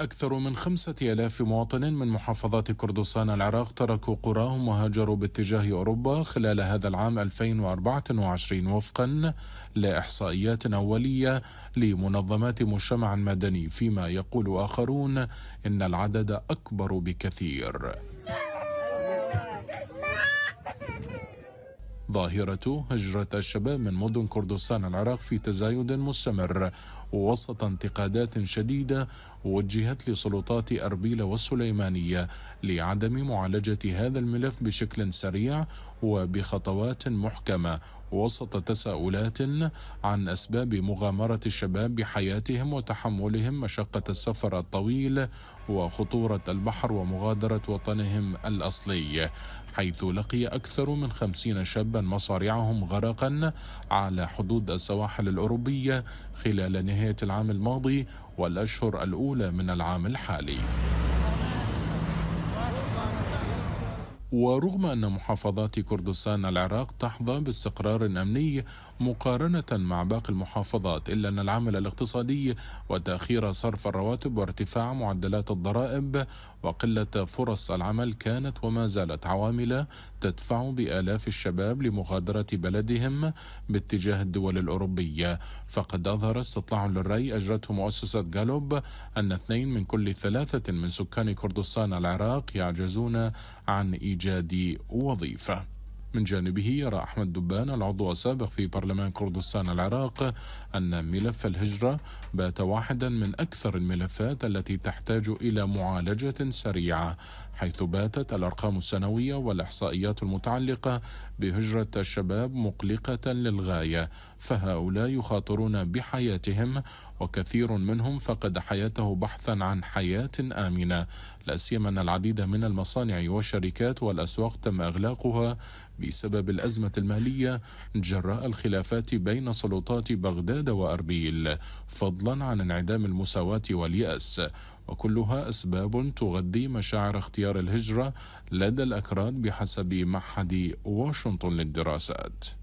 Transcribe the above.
أكثر من خمسة آلاف مواطن من محافظات كردستان العراق تركوا قراهم وهاجروا باتجاه أوروبا خلال هذا العام 2024 وفقا لإحصائيات أولية لمنظمات مجتمع مدني فيما يقول آخرون إن العدد أكبر بكثير ظاهرة هجرة الشباب من مدن كردستان العراق في تزايد مستمر وسط انتقادات شديدة وجهت لسلطات أربيل والسليمانية لعدم معالجة هذا الملف بشكل سريع وبخطوات محكمة وسط تساؤلات عن أسباب مغامرة الشباب بحياتهم وتحملهم مشقة السفر الطويل وخطورة البحر ومغادرة وطنهم الأصلي حيث لقي أكثر من خمسين شابا مصارعهم غرقا على حدود السواحل الأوروبية خلال نهاية العام الماضي والأشهر الأولى من العام الحالي ورغم أن محافظات كردستان العراق تحظى باستقرار أمني مقارنة مع باقي المحافظات إلا أن العمل الاقتصادي وتأخير صرف الرواتب وارتفاع معدلات الضرائب وقلة فرص العمل كانت وما زالت عوامل تدفع بآلاف الشباب لمغادرة بلدهم باتجاه الدول الأوروبية فقد أظهر استطلاع للرأي أجرته مؤسسة جالوب أن اثنين من كل ثلاثة من سكان كردستان العراق يعجزون عن إيجاد إيجاد وظيفة من جانبه يرى أحمد دبان العضو السابق في برلمان كردستان العراق أن ملف الهجرة بات واحدا من أكثر الملفات التي تحتاج إلى معالجة سريعة حيث باتت الأرقام السنوية والإحصائيات المتعلقة بهجرة الشباب مقلقة للغاية فهؤلاء يخاطرون بحياتهم وكثير منهم فقد حياته بحثا عن حياة آمنة لا سيما أن العديد من المصانع والشركات والأسواق تم إغلاقها بسبب الأزمة المالية جراء الخلافات بين سلطات بغداد وأربيل فضلا عن انعدام المساواة واليأس وكلها أسباب تغذي مشاعر اختيار الهجرة لدى الأكراد بحسب معهد واشنطن للدراسات